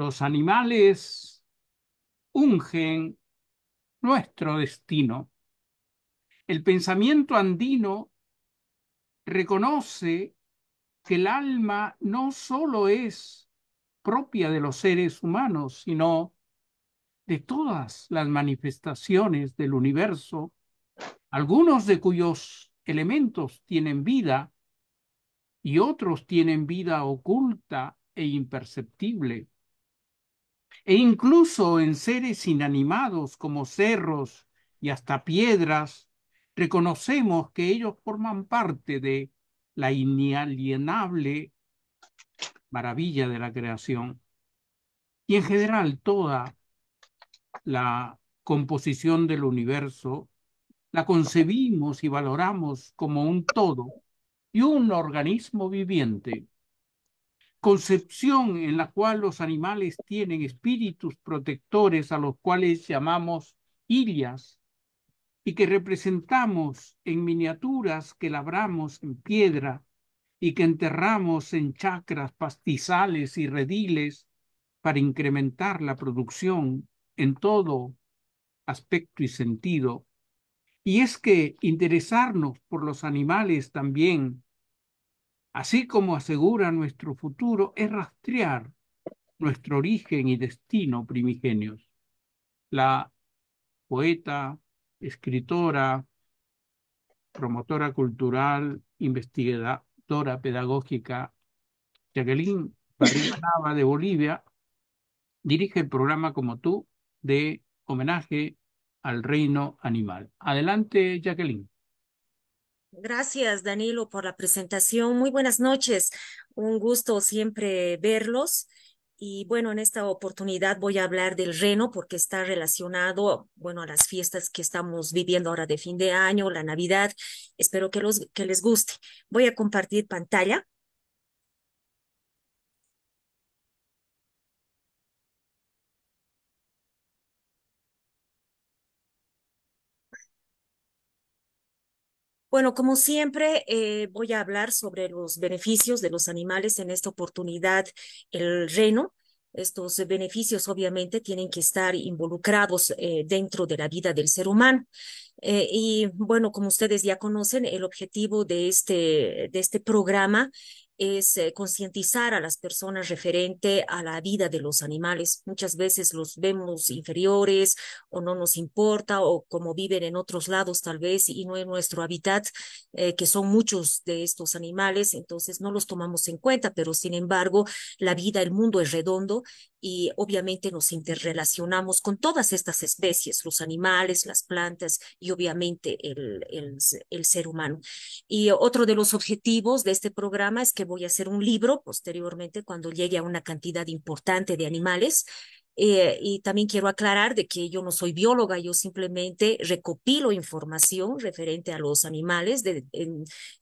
los animales ungen nuestro destino. El pensamiento andino reconoce que el alma no solo es propia de los seres humanos, sino de todas las manifestaciones del universo, algunos de cuyos elementos tienen vida y otros tienen vida oculta e imperceptible e incluso en seres inanimados como cerros y hasta piedras, reconocemos que ellos forman parte de la inalienable maravilla de la creación y en general toda la composición del universo la concebimos y valoramos como un todo y un organismo viviente concepción en la cual los animales tienen espíritus protectores a los cuales llamamos ilias y que representamos en miniaturas que labramos en piedra y que enterramos en chacras, pastizales y rediles para incrementar la producción en todo aspecto y sentido. Y es que interesarnos por los animales también así como asegura nuestro futuro, es rastrear nuestro origen y destino primigenios. La poeta, escritora, promotora cultural, investigadora pedagógica, Jacqueline Barriga de Bolivia, dirige el programa Como tú de homenaje al reino animal. Adelante, Jacqueline. Gracias, Danilo, por la presentación. Muy buenas noches. Un gusto siempre verlos. Y bueno, en esta oportunidad voy a hablar del reno porque está relacionado, bueno, a las fiestas que estamos viviendo ahora de fin de año, la Navidad. Espero que, los, que les guste. Voy a compartir pantalla. Bueno, como siempre, eh, voy a hablar sobre los beneficios de los animales en esta oportunidad, el reno. Estos beneficios obviamente tienen que estar involucrados eh, dentro de la vida del ser humano. Eh, y bueno, como ustedes ya conocen, el objetivo de este, de este programa es eh, concientizar a las personas referente a la vida de los animales. Muchas veces los vemos inferiores o no nos importa o como viven en otros lados tal vez y no en nuestro hábitat, eh, que son muchos de estos animales, entonces no los tomamos en cuenta, pero sin embargo la vida, el mundo es redondo y obviamente nos interrelacionamos con todas estas especies, los animales, las plantas y obviamente el, el, ser humano. Y otro de los objetivos de este programa es que voy a hacer un libro posteriormente cuando llegue a una cantidad importante de animales eh, y también quiero aclarar de que yo no soy bióloga, yo simplemente recopilo información referente a los animales de,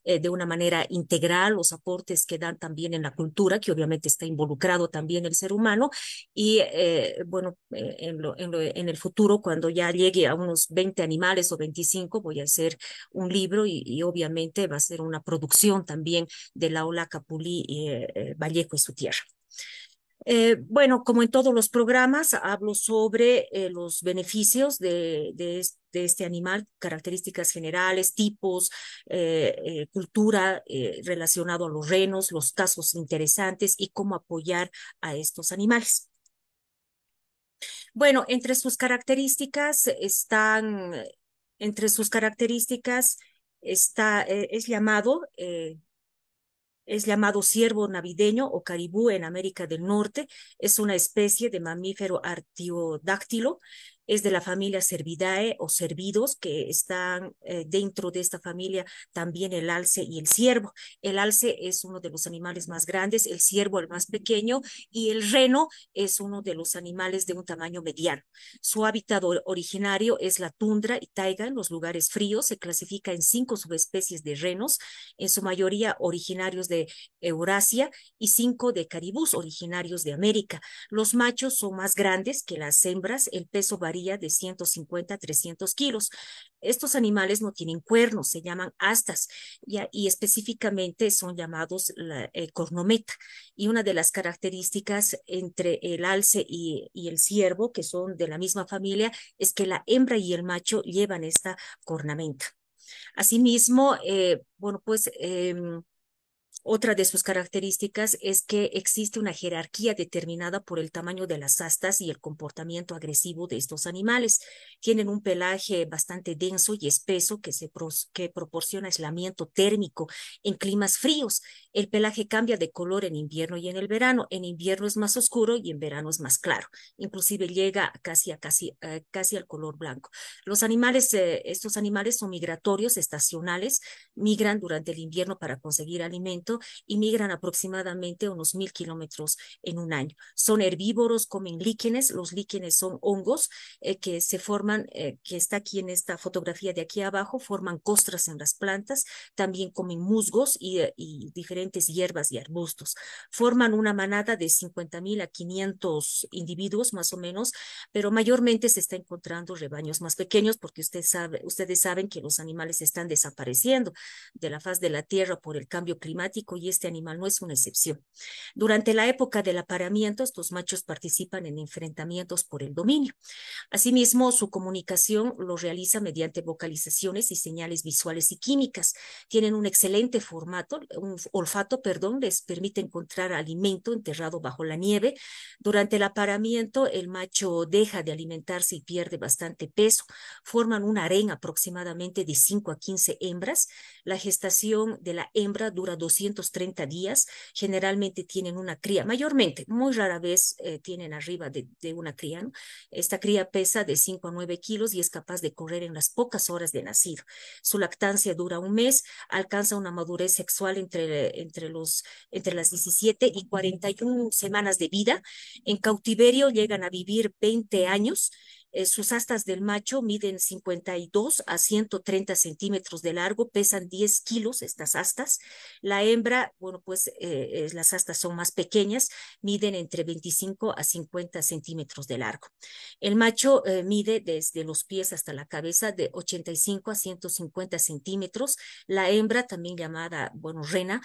eh, de una manera integral, los aportes que dan también en la cultura, que obviamente está involucrado también el ser humano. Y eh, bueno, en, lo, en, lo, en, el futuro, cuando ya llegue a unos 20 animales o 25, voy a hacer un libro y, obviamente va a ser una producción también de la Ola Capulí Vallejo y su tierra. Eh, bueno, como en todos los programas, hablo sobre eh, los beneficios de, este animal, características generales, tipos, eh, cultura relacionado a los renos, los casos interesantes y cómo apoyar a estos animales. Bueno, entre sus características están, entre sus características está, es llamado es llamado ciervo navideño o caribú en América del Norte. Es una especie de mamífero artiodáctilo es de la familia Servidae o Servidos, que están eh, dentro de esta familia también el alce y el ciervo. El alce es uno de los animales más grandes, el ciervo el más pequeño y el reno es uno de los animales de un tamaño mediano. Su hábitat originario es la tundra y taiga en los lugares fríos. Se clasifica en cinco subespecies de renos, en su mayoría originarios de Eurasia y cinco de caribús originarios de América. Los machos son más grandes que las hembras, el peso varía de 150 a 300 kilos. Estos animales no tienen cuernos, se llaman astas y, específicamente son llamados la, cornometa. Y una de las características entre el alce y, el ciervo, que son de la misma familia, es que la hembra y el macho llevan esta cornamenta. Asimismo, eh, bueno, pues em, otra de sus características es que existe una jerarquía determinada por el tamaño de las astas y el comportamiento agresivo de estos animales. Tienen un pelaje bastante denso y espeso que, proporciona aislamiento térmico en climas fríos. El pelaje cambia de color en invierno y en el verano. En invierno es más oscuro y en verano es más claro. Inclusive llega casi, eh, casi, al color blanco. Los animales, eh, estos animales son migratorios, estacionales, migran durante el invierno para conseguir alimento y migran aproximadamente unos mil kilómetros en un año. Son herbívoros, comen líquenes, los líquenes son hongos eh, que se forman, eh, que está aquí en esta fotografía de aquí abajo, forman costras en las plantas, también comen musgos y, eh, y diferentes hierbas y arbustos. Forman una manada de 50 mil a 500 individuos más o menos, pero mayormente se está encontrando rebaños más pequeños porque usted sabe, ustedes saben que los animales están desapareciendo de la faz de la tierra por el cambio climático y este animal no es una excepción. Durante la época del apareamiento, estos machos participan en enfrentamientos por el dominio. Asimismo, su comunicación lo realiza mediante vocalizaciones y señales visuales y químicas. Tienen un excelente formato, un olfato, perdón, les permite encontrar alimento enterrado bajo la nieve. Durante el apareamiento, el macho deja de alimentarse y pierde bastante peso. Forman una arena aproximadamente de 5 a 15 hembras. La gestación de la hembra dura 200 30 días, generalmente tienen una cría, mayormente, muy rara vez eh, tienen arriba de, una cría. Esta cría pesa de 5 a 9 kilos y es capaz de correr en las pocas horas de nacido. Su lactancia dura un mes, alcanza una madurez sexual entre, entre, los, entre las 17 y 41 semanas de vida. En cautiverio llegan a vivir 20 años eh, sus astas del macho miden 52 a 130 centímetros de largo, pesan 10 kilos estas astas. La hembra, bueno, pues eh, las astas son más pequeñas, miden entre 25 a 50 centímetros de largo. El macho eh, mide desde los pies hasta la cabeza de 85 a 150 centímetros. La hembra, también llamada, bueno, rena,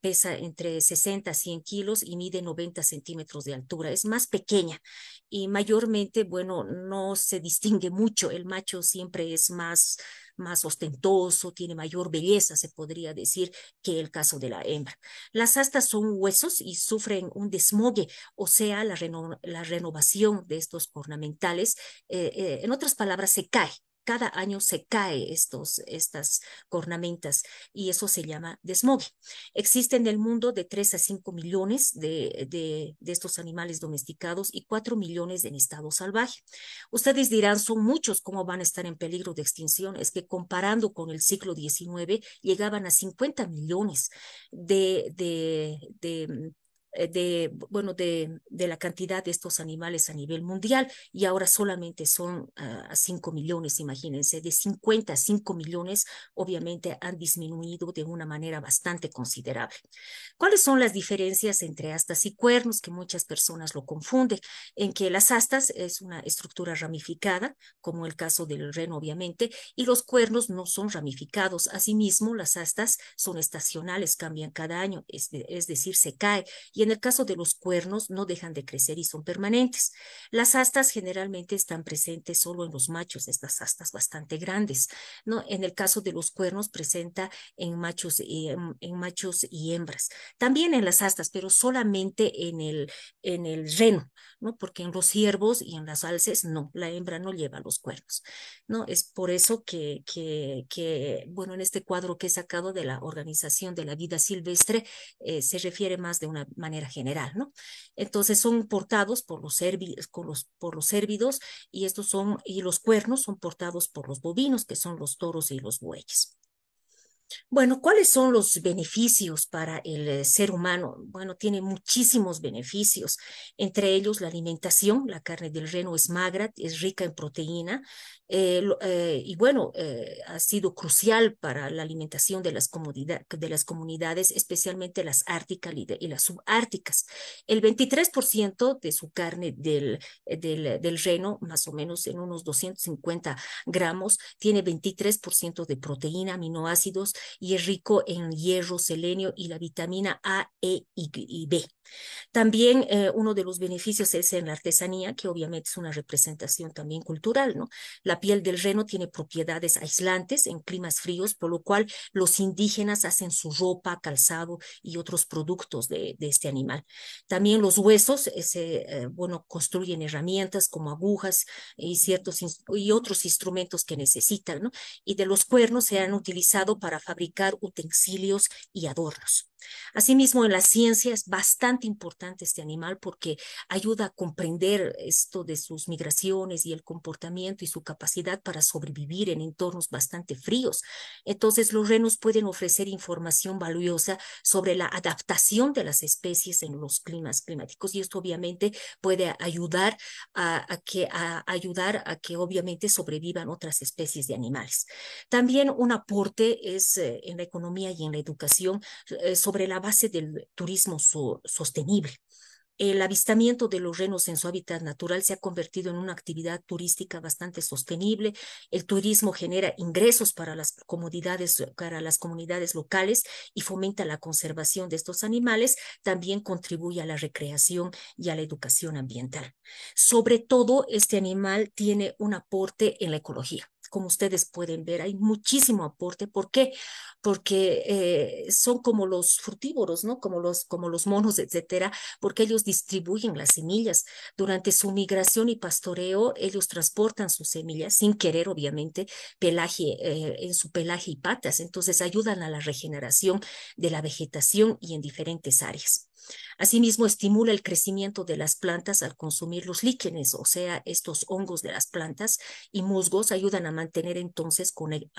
pesa entre 60 a 100 kilos y mide 90 centímetros de altura. Es más pequeña y mayormente, bueno, no se distingue mucho. El macho siempre es más, más ostentoso, tiene mayor belleza, se podría decir, que el caso de la hembra. Las astas son huesos y sufren un desmogue, o sea, la, la renovación de estos ornamentales, eh, eh, en otras palabras, se cae cada año se cae estos, estas cornamentas y eso se llama desmogue. Existen en el mundo de 3 a 5 millones de, de, estos animales domesticados y 4 millones en estado salvaje. Ustedes dirán, son muchos, ¿cómo van a estar en peligro de extinción? Es que comparando con el siglo XIX, llegaban a 50 millones de, de, de eh, de, bueno, de, la cantidad de estos animales a nivel mundial y ahora solamente son a ah, 5 millones, imagínense, de 50 a 5 millones, obviamente han disminuido de una manera bastante considerable. ¿Cuáles son las diferencias entre astas y cuernos? Que muchas personas lo confunden, en que las astas es una estructura ramificada, como el caso del reno, obviamente, y los cuernos no son ramificados. Asimismo, las astas son estacionales, cambian cada año, es, decir, se cae en el caso de los cuernos no dejan de crecer y son permanentes. Las astas generalmente están presentes solo en los machos, estas astas bastante grandes. ¿no? En el caso de los cuernos presenta en machos, y, eh, en, machos y hembras. También en las astas, pero solamente en el, en el reno, ¿no? porque en los ciervos y en las alces no, la hembra no lleva los cuernos. ¿no? Es por eso que, que, que bueno, en este cuadro que he sacado de la Organización de la Vida Silvestre eh, se refiere más de una manera general, ¿no? Entonces son portados por los, por por los cérvidos y estos son, y los cuernos son portados por los bovinos, que son los toros y los bueyes. Bueno, ¿cuáles son los beneficios para el eh, ser humano? Bueno, tiene muchísimos beneficios, entre ellos la alimentación, la carne del reno es magra, es rica en proteína, eh, eh, y bueno, eh, ha sido crucial para la alimentación de las, de las comunidades, especialmente las árticas y las subárticas. El 23% de su carne del, del, reno, más o menos en unos 250 gramos, tiene 23% de proteína, aminoácidos y es rico en hierro, selenio y la vitamina A, E y B. También eh, uno de los beneficios es en la artesanía, que obviamente es una representación también cultural, ¿no? La piel del reno tiene propiedades aislantes en climas fríos, por lo cual los indígenas hacen su ropa, calzado y otros productos de, este animal. También los huesos, se eh, bueno, construyen herramientas como agujas y ciertos y otros instrumentos que necesitan, ¿no? Y de los cuernos se han utilizado para fabricar utensilios y adornos. Asimismo, en la ciencia es bastante importante este animal porque ayuda a comprender esto de sus migraciones y el comportamiento y su capacidad para sobrevivir en entornos bastante fríos. Entonces, los renos pueden ofrecer información valiosa sobre la adaptación de las especies en los climas climáticos y esto obviamente puede ayudar a, que, ayudar a que obviamente sobrevivan otras especies de animales. También un aporte es eh, en la economía y en la educación eh, sobre sobre la base del turismo sostenible. El avistamiento de los renos en su hábitat natural se ha convertido en una actividad turística bastante sostenible. El turismo genera ingresos para las comunidades, para las comunidades locales y fomenta la conservación de estos animales. También contribuye a la recreación y a la educación ambiental. Sobre todo, este animal tiene un aporte en la ecología como ustedes pueden ver, hay muchísimo aporte. ¿Por qué? Porque eh, son como los frutívoros, ¿no? Como los, como los monos, etcétera, porque ellos distribuyen las semillas. Durante su migración y pastoreo, ellos transportan sus semillas, sin querer, obviamente, pelaje, eh, en su pelaje y patas. Entonces ayudan a la regeneración de la vegetación y en diferentes áreas. Asimismo, estimula el crecimiento de las plantas al consumir los líquenes, o sea, estos hongos de las plantas y musgos ayudan a mantener entonces con, e,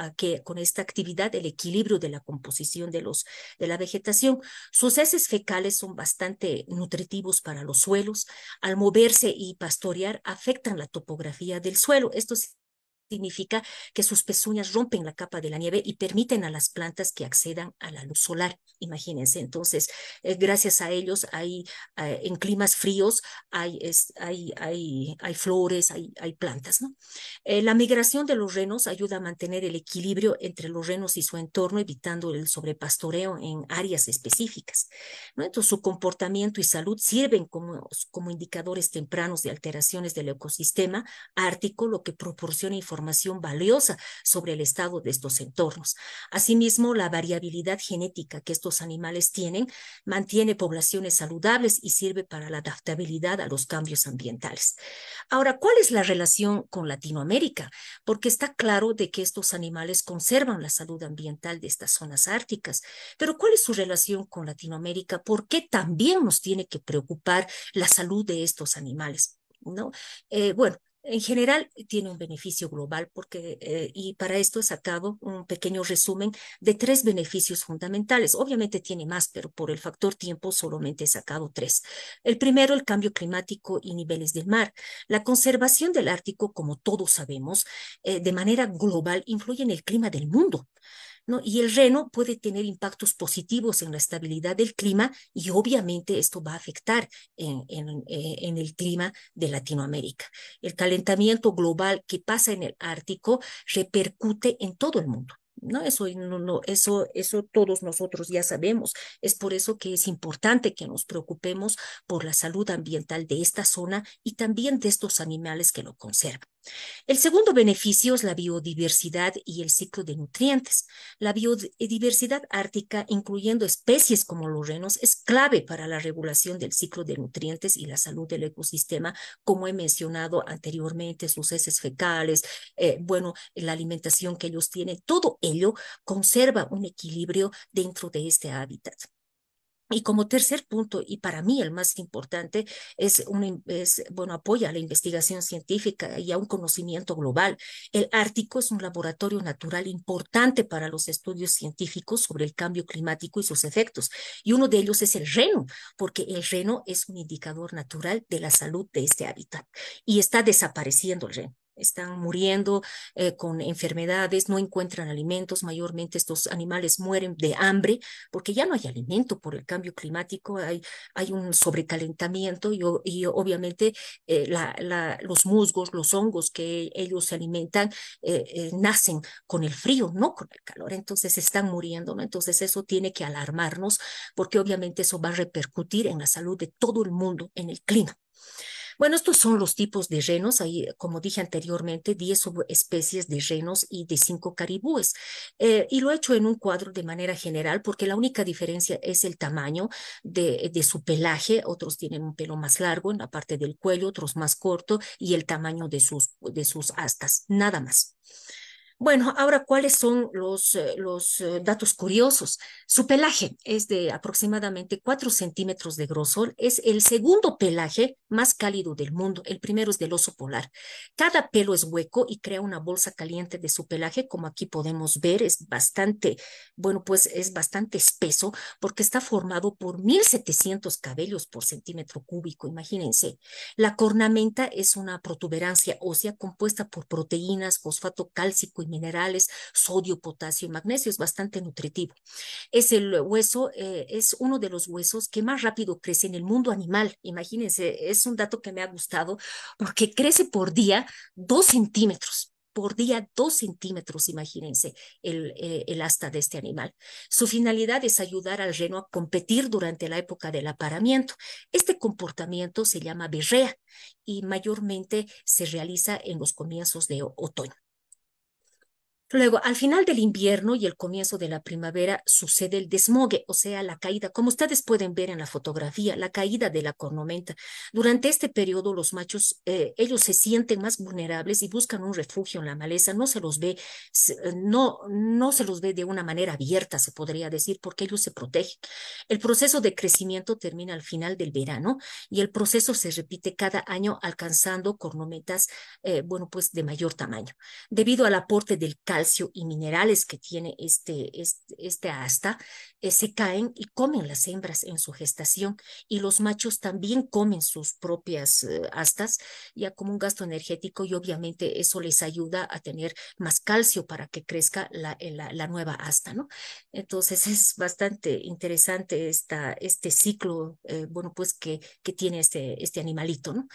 con esta actividad el equilibrio de la composición de, los, de la vegetación. Sus heces fecales son bastante nutritivos para los suelos. Al moverse y pastorear, afectan la topografía del suelo. Esto significa que sus pezuñas rompen la capa de la nieve y permiten a las plantas que accedan a la luz solar. Imagínense, entonces, eh, gracias a ellos hay, eh, en climas fríos, hay, hay, hay, flores, hay, hay plantas. ¿no? Eh, la migración de los renos ayuda a mantener el equilibrio entre los renos y su entorno, evitando el sobrepastoreo en áreas específicas. Entonces, su comportamiento y salud sirven como, como indicadores tempranos de alteraciones del ecosistema ártico, lo que proporciona información información valiosa sobre el estado de estos entornos. Asimismo, la variabilidad genética que estos animales tienen mantiene poblaciones saludables y sirve para la adaptabilidad a los cambios ambientales. Ahora, ¿cuál es la relación con Latinoamérica? Porque está claro de que estos animales conservan la salud ambiental de estas zonas árticas, pero ¿cuál es su relación con Latinoamérica? ¿Por qué también nos tiene que preocupar la salud de estos animales? ¿no? Eh, bueno, en general, tiene un beneficio global porque, eh, y para esto he sacado un pequeño resumen de tres beneficios fundamentales. Obviamente tiene más, pero por el factor tiempo solamente he sacado tres. El primero, el cambio climático y niveles del mar. La conservación del Ártico, como todos sabemos, eh, de manera global influye en el clima del mundo. Y el reno puede tener impactos positivos en la estabilidad del clima y obviamente esto va a afectar eh, en, el clima de Latinoamérica. El calentamiento global que pasa en el Ártico repercute en todo el mundo. No, eso, no, no, eso, eso todos nosotros ya sabemos. Es por eso que es importante que nos preocupemos por la salud ambiental de esta zona y también de estos animales que lo conservan. El segundo beneficio es la biodiversidad y el ciclo de nutrientes. La biodiversidad ártica, incluyendo especies como los renos, es clave para la regulación del ciclo de nutrientes y la salud del ecosistema, como he mencionado anteriormente, sus heces fecales, eh, bueno, la alimentación que ellos tienen, todo ello conserva un equilibrio dentro de este hábitat. Y como tercer punto, y para mí el más importante, es, un, bueno, apoya a la investigación científica y a un conocimiento global. El Ártico es un laboratorio natural importante para los estudios científicos sobre el cambio climático y sus efectos. Y uno de ellos es el reno, porque el reno es un indicador natural de la salud de este hábitat. Y está desapareciendo el reno están muriendo eh, con enfermedades, no encuentran alimentos, mayormente estos animales mueren de hambre porque ya no hay alimento por el cambio climático, hay, hay un sobrecalentamiento y, y obviamente eh, los musgos, los hongos que ellos se alimentan eh, nacen con el frío, no con el calor, entonces están muriendo, entonces eso tiene que alarmarnos porque obviamente eso va a repercutir en la salud de todo el mundo, en el clima. Bueno, estos son los tipos de renos. Ahí, eh, como dije anteriormente, 10 especies de renos y de 5 caribúes. Eh, y lo he hecho en un cuadro de manera general porque la única diferencia es el tamaño de, su pelaje. Otros tienen un pelo más largo en la parte del cuello, otros más corto y el tamaño de sus, de sus astas. Nada más. Bueno, ahora, ¿cuáles son los, eh, eh, datos curiosos? Su pelaje es de aproximadamente 4 centímetros de grosor. Es el segundo pelaje más cálido del mundo. El primero es del oso polar. Cada pelo es hueco y crea una bolsa caliente de su pelaje, como aquí podemos ver. Es bastante, bueno, pues es bastante espeso porque está formado por 1.700 cabellos por centímetro cúbico. Imagínense. La cornamenta es una protuberancia ósea compuesta por proteínas, fosfato cálcico minerales, sodio, potasio y magnesio, es bastante nutritivo. Es el hueso, eh, es uno de los huesos que más rápido crece en el mundo animal. Imagínense, es un dato que me ha gustado porque crece por día dos centímetros por día dos centímetros, imagínense, el, eh, el, asta de este animal. Su finalidad es ayudar al reno a competir durante la época del aparamiento. Este comportamiento se llama berrea y mayormente se realiza en los comienzos de otoño. Luego, al final del invierno y el comienzo de la primavera sucede el desmogue, o sea, la caída, como ustedes pueden ver en la fotografía, la caída de la cornometa Durante este periodo, los machos, eh, ellos se sienten más vulnerables y buscan un refugio en la maleza. No se los ve, eh, no, no se los ve de una manera abierta, se podría decir, porque ellos se protegen. El proceso de crecimiento termina al final del verano y el proceso se repite cada año alcanzando cornometas, eh, bueno, pues de mayor tamaño. Debido al aporte del calcio y minerales que tiene este, este, asta eh, se caen y comen las hembras en su gestación y los machos también comen sus propias eh, astas ya como un gasto energético y obviamente eso les ayuda a tener más calcio para que crezca la, eh, la, nueva asta, ¿no? Entonces es bastante interesante esta, este ciclo, bueno, pues que, que tiene este, este animalito, ¿no?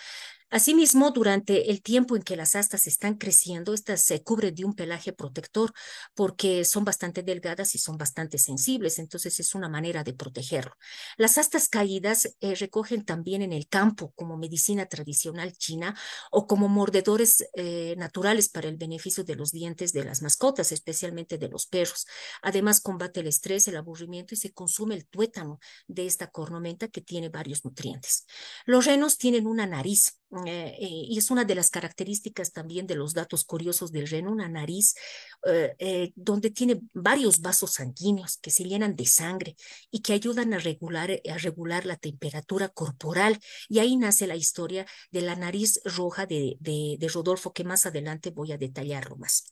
Asimismo, durante el tiempo en que las astas están creciendo, estas se cubren de un pelaje protector porque son bastante delgadas y son bastante sensibles, entonces es una manera de protegerlo. Las astas caídas eh, recogen también en el campo como medicina tradicional china o como mordedores eh, naturales para el beneficio de los dientes de las mascotas, especialmente de los perros. Además, combate el estrés, el aburrimiento y se consume el tuétano de esta cornamenta que tiene varios nutrientes. Los renos tienen una nariz eh, eh, y es una de las características también de los datos curiosos del reno, una nariz eh, donde tiene varios vasos sanguíneos que se llenan de sangre y que ayudan a regular, a regular la temperatura corporal. Y ahí nace la historia de la nariz roja de, de Rodolfo, que más adelante voy a detallarlo más.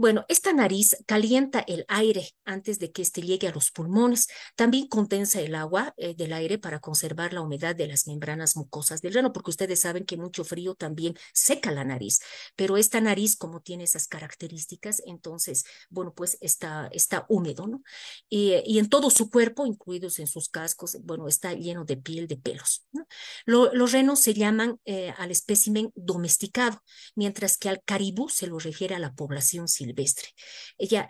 Bueno, esta nariz calienta el aire antes de que este llegue a los pulmones. También condensa el agua eh, del aire para conservar la humedad de las membranas mucosas del reno, porque ustedes saben que mucho frío también seca la nariz. Pero esta nariz, como tiene esas características, entonces, bueno, pues está, está húmedo, ¿no? Y, eh, en todo su cuerpo, incluidos en sus cascos, bueno, está lleno de piel, de pelos. los renos se llaman eh, al espécimen domesticado, mientras que al caribú se lo refiere a la población silvestre silvestre.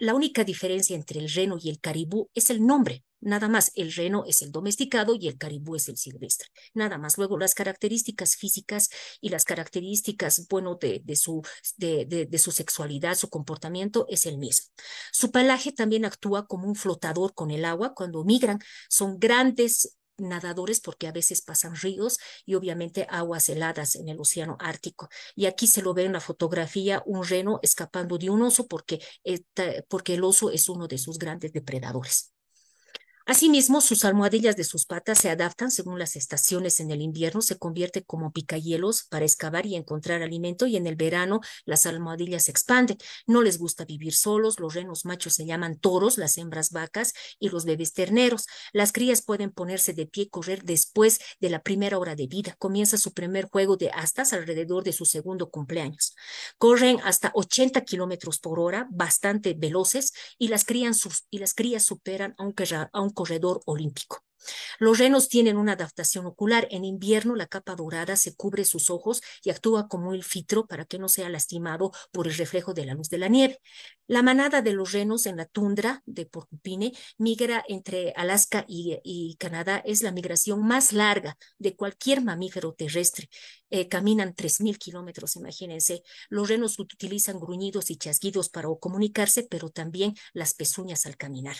la única diferencia entre el reno y el caribú es el nombre, nada más. El reno es el domesticado y el caribú es el silvestre, nada más. Luego las características físicas y las características, bueno, de, de su, de su sexualidad, su comportamiento es el mismo. Su pelaje también actúa como un flotador con el agua. Cuando migran son grandes nadadores porque a veces pasan ríos y obviamente aguas heladas en el océano Ártico. Y aquí se lo ve en la fotografía un reno escapando de un oso porque, porque el oso es uno de sus grandes depredadores. Asimismo, sus almohadillas de sus patas se adaptan según las estaciones. En el invierno se convierte como picahielos para excavar y encontrar alimento y en el verano las almohadillas se expanden. No les gusta vivir solos, los renos machos se llaman toros, las hembras vacas y los bebés terneros. Las crías pueden ponerse de pie y correr después de la primera hora de vida. Comienza su primer juego de astas alrededor de su segundo cumpleaños. Corren hasta 80 kilómetros por hora, bastante veloces, y las, las crías superan, aunque, aunque corredor olímpico. Los renos tienen una adaptación ocular. En invierno, la capa dorada se cubre sus ojos y actúa como el filtro para que no sea lastimado por el reflejo de la luz de la nieve. La manada de los renos en la tundra de Porcupine migra entre Alaska y, Canadá. Es la migración más larga de cualquier mamífero terrestre. Eh, caminan 3.000 kilómetros, imagínense. Los renos utilizan gruñidos y chasguidos para comunicarse, pero también las pezuñas al caminar.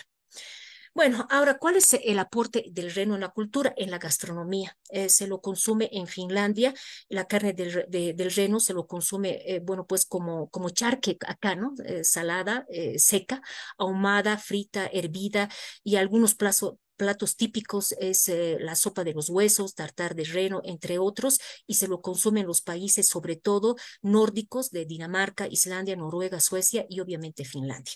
Bueno, ahora, ¿cuál es el aporte del reno en la cultura? En la gastronomía. Eh, se lo consume en Finlandia, la carne del, del reno se lo consume, eh, bueno, pues como, como charque acá, ¿no? Eh, salada, seca, ahumada, frita, hervida y algunos plazos platos típicos es eh, la sopa de los huesos, tartar de reno, entre otros, y se lo consumen los países, sobre todo nórdicos, de Dinamarca, Islandia, Noruega, Suecia y obviamente Finlandia.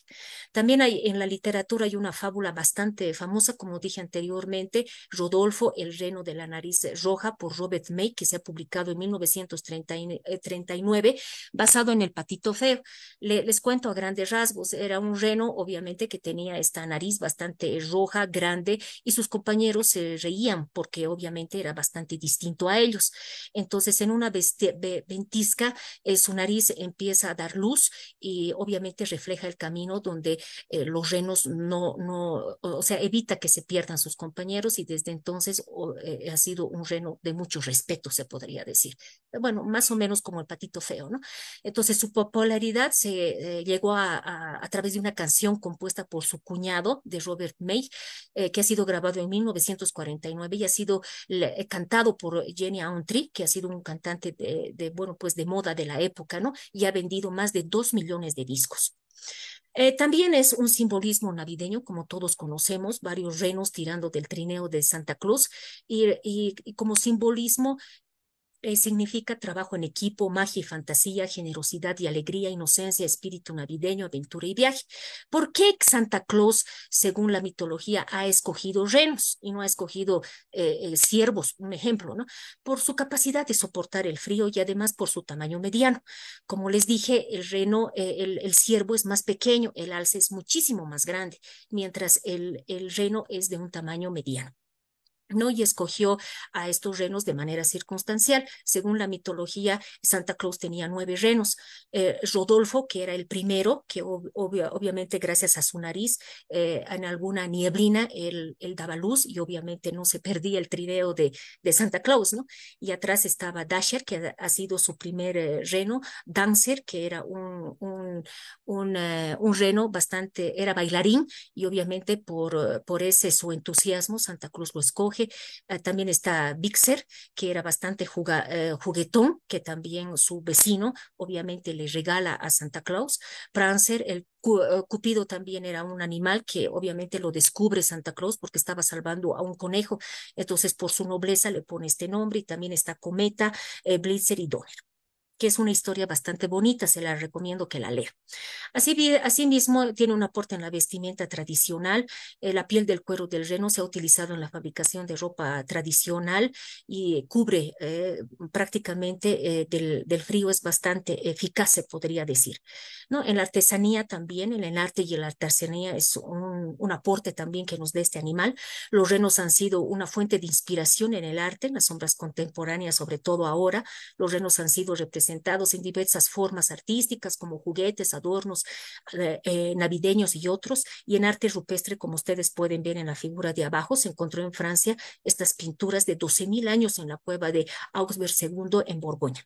También hay en la literatura hay una fábula bastante famosa, como dije anteriormente, Rodolfo, el reno de la nariz roja, por Robert May, que se ha publicado en 1939, basado en el patito feo. les cuento a grandes rasgos, era un reno, obviamente, que tenía esta nariz bastante roja, grande, y sus compañeros se reían porque obviamente era bastante distinto a ellos. Entonces, en una ventisca, eh, su nariz empieza a dar luz y obviamente refleja el camino donde eh, los renos no, no, o sea, evita que se pierdan sus compañeros y desde entonces eh, ha sido un reno de mucho respeto, se podría decir. Bueno, más o menos como el patito feo, ¿no? Entonces, su popularidad se llegó a, a, través de una canción compuesta por su cuñado de Robert May, que ha sido grabado en 1949 y ha sido eh, cantado por Jenny Auntree, que ha sido un cantante de, bueno, pues de moda de la época, ¿no? Y ha vendido más de dos millones de discos. Eh, también es un simbolismo navideño, como todos conocemos, varios renos tirando del trineo de Santa Cruz y como simbolismo eh, significa trabajo en equipo, magia y fantasía, generosidad y alegría, inocencia, espíritu navideño, aventura y viaje. ¿Por qué Santa Claus, según la mitología, ha escogido renos y no ha escogido ciervos? Eh, eh, un ejemplo, ¿no? Por su capacidad de soportar el frío y además por su tamaño mediano. Como les dije, el reno, el, el, ciervo es más pequeño, el alce es muchísimo más grande, mientras el, el reno es de un tamaño mediano. Y escogió a estos renos de manera circunstancial. Según la mitología, Santa Claus tenía nueve renos. Eh, Rodolfo, que era el primero, que obviamente gracias a su nariz, eh, en alguna nieblina, él, daba luz y obviamente no se perdía el trineo de, Santa Claus, ¿no? Y atrás estaba Dasher, que ha, sido su primer eh, reno, Dancer, que era un, un, reno bastante, era bailarín y obviamente por ese su entusiasmo, Santa Claus lo escoge Ah, también está Bixer, que era bastante eh, juguetón, que también su vecino obviamente le regala a Santa Claus. Prancer, el eh, Cupido también era un animal que obviamente lo descubre Santa Claus porque estaba salvando a un conejo. Entonces, por su nobleza le pone este nombre y también está Cometa, eh, Blitzer y Donner que es una historia bastante bonita, se la recomiendo que la lea. Así, mismo tiene un aporte en la vestimenta tradicional. Eh, la piel del cuero del reno se ha utilizado en la fabricación de ropa tradicional y eh, cubre eh, prácticamente del, frío, es bastante eficaz, se podría decir. ¿no? En la artesanía también, en el arte y en la artesanía es un, un aporte también que nos da este animal. Los renos han sido una fuente de inspiración en el arte, en las sombras contemporáneas, sobre todo ahora. Los renos han sido representados presentados en diversas formas artísticas como juguetes, adornos eh, eh, navideños y otros, y en arte rupestre, como ustedes pueden ver en la figura de abajo, se encontró en Francia estas pinturas de 12.000 años en la cueva de Augsburg II en Borgoña.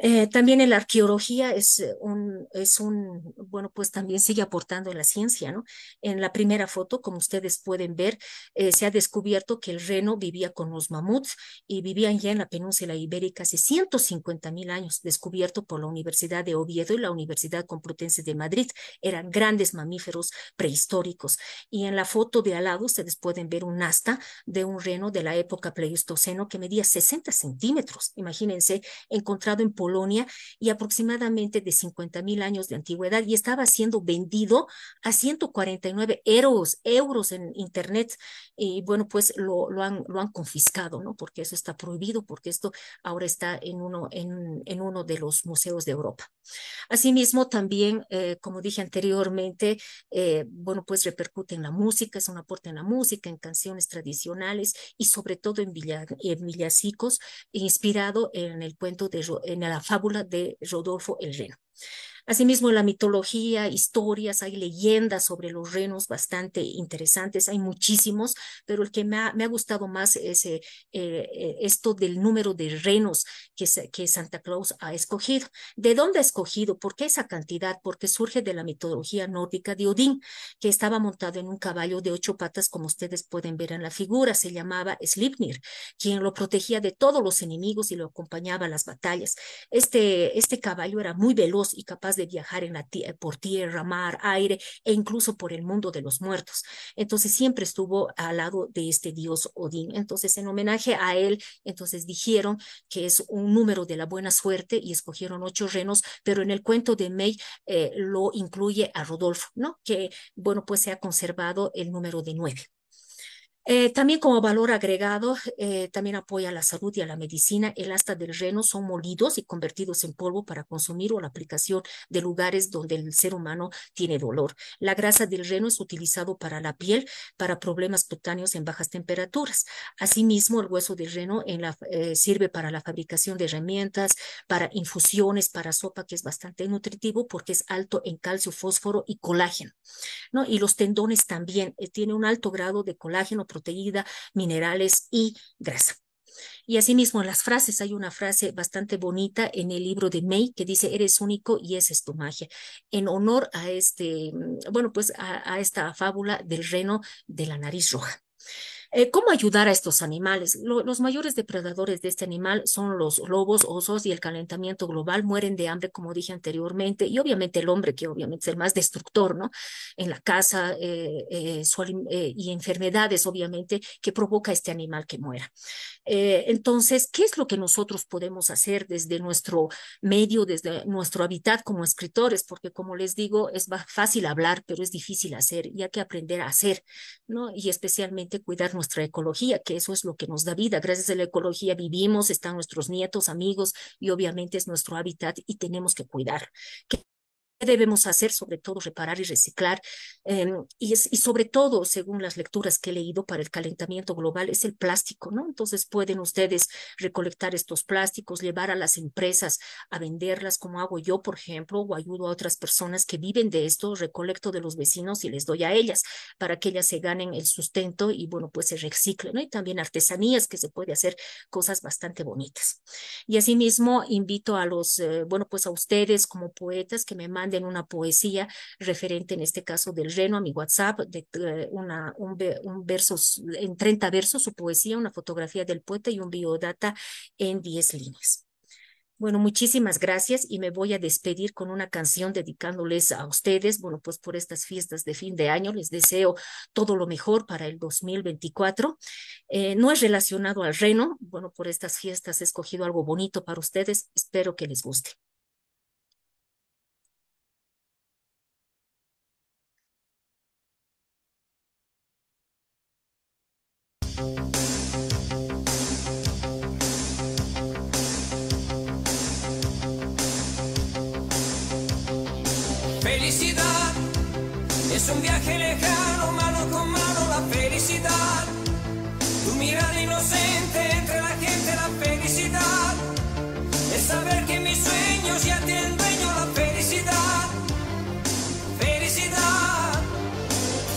Eh, también en la arqueología es eh, un, es un, bueno, pues también sigue aportando la ciencia, ¿no? En la primera foto, como ustedes pueden ver, eh, se ha descubierto que el reno vivía con los mamuts y vivían ya en la península ibérica hace 150 mil años, descubierto por la Universidad de Oviedo y la Universidad Complutense de Madrid. Eran grandes mamíferos prehistóricos. Y en la foto de al lado, ustedes pueden ver un asta de un reno de la época pleistoceno que medía 60 centímetros. Imagínense, encontrado en Polonia, Polonia y aproximadamente de 50 mil años de antigüedad y estaba siendo vendido a 149 euros, euros en Internet. Y bueno, pues lo, lo, han, lo han confiscado, ¿no? Porque eso está prohibido, porque esto ahora está en uno, en, en uno de los museos de Europa. Asimismo, también, eh, como dije anteriormente, eh, bueno, pues repercute en la música, es un aporte en la música, en canciones tradicionales y sobre todo en, Villa, en Villacicos, inspirado en el cuento de, en la fábula de Rodolfo el Asimismo, en la mitología, historias, hay leyendas sobre los renos bastante interesantes, hay muchísimos, pero el que me ha, gustado más es eh, eh, esto del número de renos que, Santa Claus ha escogido. ¿De dónde ha escogido? ¿Por qué esa cantidad? Porque surge de la mitología nórdica de Odín, que estaba montado en un caballo de ocho patas, como ustedes pueden ver en la figura, se llamaba Slipnir, quien lo protegía de todos los enemigos y lo acompañaba a las batallas. este, este caballo era muy veloz y capaz de viajar en la por tierra, mar, aire e incluso por el mundo de los muertos. Entonces siempre estuvo al lado de este dios Odín. Entonces en homenaje a él, entonces dijeron que es un número de la buena suerte y escogieron ocho renos, pero en el cuento de May eh, lo incluye a Rodolfo, ¿no? Que bueno, pues se ha conservado el número de nueve. Eh, también como valor agregado, eh, también apoya la salud y a la medicina. El asta del reno son molidos y convertidos en polvo para consumir o la aplicación de lugares donde el ser humano tiene dolor. La grasa del reno es utilizado para la piel, para problemas cutáneos en bajas temperaturas. Asimismo, el hueso del reno eh, sirve para la fabricación de herramientas, para infusiones, para sopa, que es bastante nutritivo porque es alto en calcio, fósforo y colágeno. ¿no? Y los tendones también, tiene un alto grado de colágeno, proteída, minerales y grasa. Y asimismo, en las frases hay una frase bastante bonita en el libro de May que dice, eres único y esa es tu magia, en honor a este, mm, bueno, pues a, a esta fábula del reno de la nariz roja. Eh, ¿Cómo ayudar a estos animales? los mayores depredadores de este animal son los lobos, osos y el calentamiento global. Mueren de hambre, como dije anteriormente, y obviamente el hombre, que obviamente es el más destructor, ¿no? En la casa eh, eh, y enfermedades, obviamente, que provoca este animal que muera. entonces, ¿qué es lo que nosotros podemos hacer desde nuestro medio, desde nuestro hábitat como escritores? Porque, como les digo, es fácil hablar, pero es difícil hacer, y hay que aprender a hacer, ¿no? Y especialmente cuidarnos nuestra ecología, que eso es lo que nos da vida. Gracias a la ecología vivimos, están nuestros nietos, amigos y obviamente es nuestro hábitat y tenemos que cuidar debemos hacer? Sobre todo reparar y reciclar. Em, y, y sobre todo, según las lecturas que he leído para el calentamiento global, es el plástico, ¿no? Entonces pueden ustedes recolectar estos plásticos, llevar a las empresas a venderlas, como hago yo, por ejemplo, o ayudo a otras personas que viven de esto, recolecto de los vecinos y les doy a ellas para que ellas se ganen el sustento y, bueno, pues se reciclen, ¿no? Y también artesanías que se puede hacer cosas bastante bonitas. Y asimismo, invito a los, eh, bueno, pues a ustedes como poetas que me mandan en una poesía referente, en este caso, del reno a mi WhatsApp, de, eh, una, un, un verso, en 30 versos, su poesía, una fotografía del poeta y un biodata en 10 líneas. Bueno, muchísimas gracias y me voy a despedir con una canción dedicándoles a ustedes, bueno, pues por estas fiestas de fin de año. Les deseo todo lo mejor para el 2024. Eh, no es relacionado al reno, bueno, por estas fiestas he escogido algo bonito para ustedes. Espero que les guste. un viaje lejano, mano con mano, la felicidad. Tu mirada inocente entre la gente, la felicidad. Es saber que mis sueños ya tienen dueño, la felicidad. Felicidad.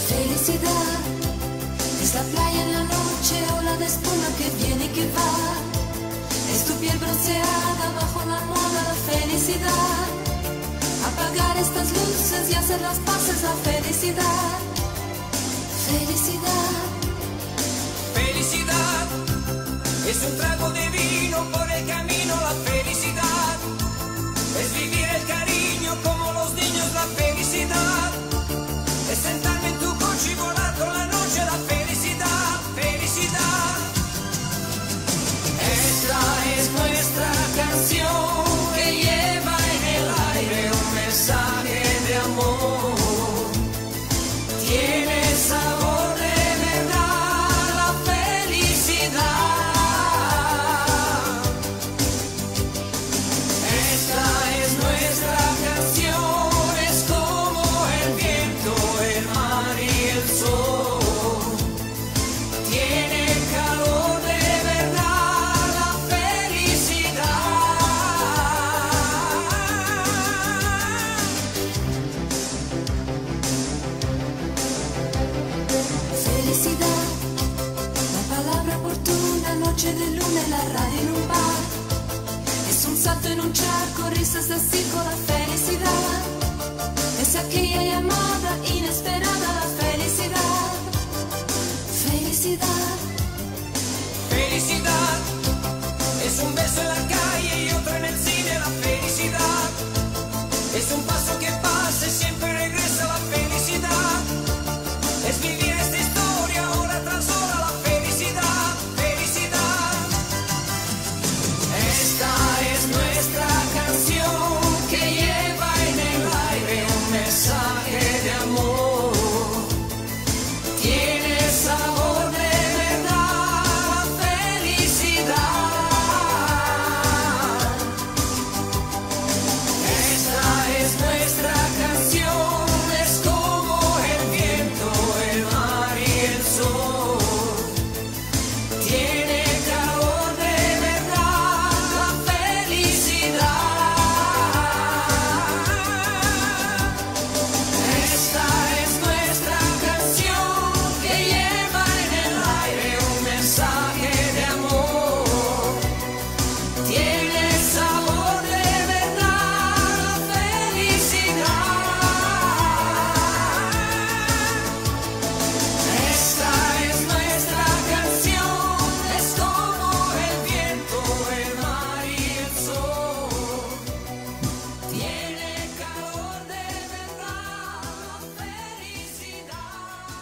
Felicidad. Es la playa en la noche o la espuma que viene y que va. Es tu piel bronceada bajo la moda, la felicidad estas luces y hacer las paces a felicidad. Felicidad. Felicidad es un trago de vino por el camino. La felicidad es vivir el cariño como los niños la felicidad.